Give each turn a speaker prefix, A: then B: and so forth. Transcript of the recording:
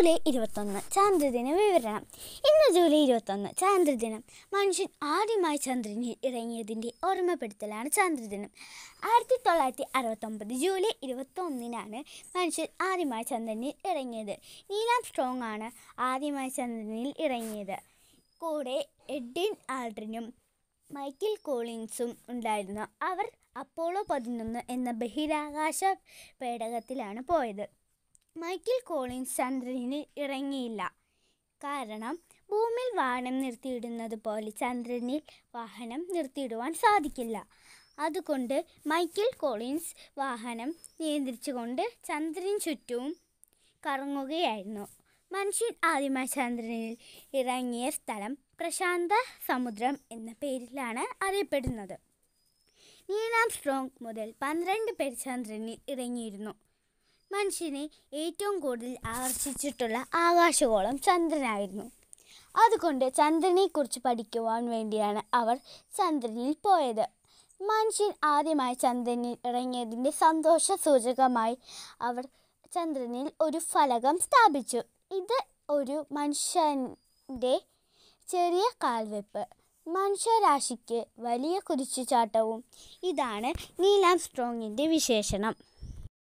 A: July ഇരുപത്തൊന്ന് ചന്ദ്രദിന വിവരണം ഇന്ന് ജൂലൈ ഇരുപത്തൊന്ന് ചന്ദ്രദിനം മനുഷ്യൻ ആദ്യമായി ചന്ദ്രനിൽ ഇറങ്ങിയതിൻ്റെ ഓർമ്മപ്പെടുത്തലാണ് ചന്ദ്രദിനം ആയിരത്തി തൊള്ളായിരത്തി അറുപത്തൊമ്പത് ജൂലൈ ഇരുപത്തൊന്നിനാണ് മനുഷ്യൻ ആദ്യമായി ചന്ദ്രനിൽ ഇറങ്ങിയത് നീലാം സ്ട്രോങ് ആണ് ആദ്യമായി ചന്ദ്രനിൽ ഇറങ്ങിയത് കൂടെ എഡിൻ ആൾഡ്രിനും മൈക്കിൾ കോളിൻസും ഉണ്ടായിരുന്നു അവർ അപ്പോളോ പതിനൊന്ന് എന്ന ബഹിരാകാശ പേടകത്തിലാണ് പോയത് മൈക്കിൾ കോളിൻസ് ചന്ദ്രനിൽ ഇറങ്ങിയില്ല കാരണം ഭൂമിയിൽ വാഹനം നിർത്തിയിടുന്നത് പോലെ ചന്ദ്രനിൽ വാഹനം നിർത്തിയിടുവാൻ സാധിക്കില്ല അതുകൊണ്ട് മൈക്കിൾ കോളിൻസ് വാഹനം നിയന്ത്രിച്ചുകൊണ്ട് ചന്ദ്രന് ചുറ്റും കറങ്ങുകയായിരുന്നു മനുഷ്യൻ ആദ്യമായി ചന്ദ്രനിൽ ഇറങ്ങിയ സ്ഥലം പ്രശാന്ത സമുദ്രം എന്ന പേരിലാണ് അറിയപ്പെടുന്നത് നീലാം സ്ട്രോങ് മുതൽ പന്ത്രണ്ട് പേർ ചന്ദ്രനിൽ ഇറങ്ങിയിരുന്നു മനുഷ്യനെ ഏറ്റവും കൂടുതൽ ആകർഷിച്ചിട്ടുള്ള ആകാശഗോളം ചന്ദ്രനായിരുന്നു അതുകൊണ്ട് ചന്ദ്രനെക്കുറിച്ച് പഠിക്കുവാൻ വേണ്ടിയാണ് അവർ ചന്ദ്രനിൽ പോയത് മനുഷ്യൻ ആദ്യമായി ചന്ദ്രനിൽ ഇറങ്ങിയതിൻ്റെ സന്തോഷ സൂചകമായി അവർ ചന്ദ്രനിൽ ഒരു ഫലകം സ്ഥാപിച്ചു ഇത് ഒരു മനുഷ്യൻ്റെ ചെറിയ കാൽവെപ്പ് മനുഷ്യരാശിക്ക് വലിയ കുതിച്ചുചാട്ടവും ഇതാണ് നീലാം സ്ട്രോങ്ങിൻ്റെ വിശേഷണം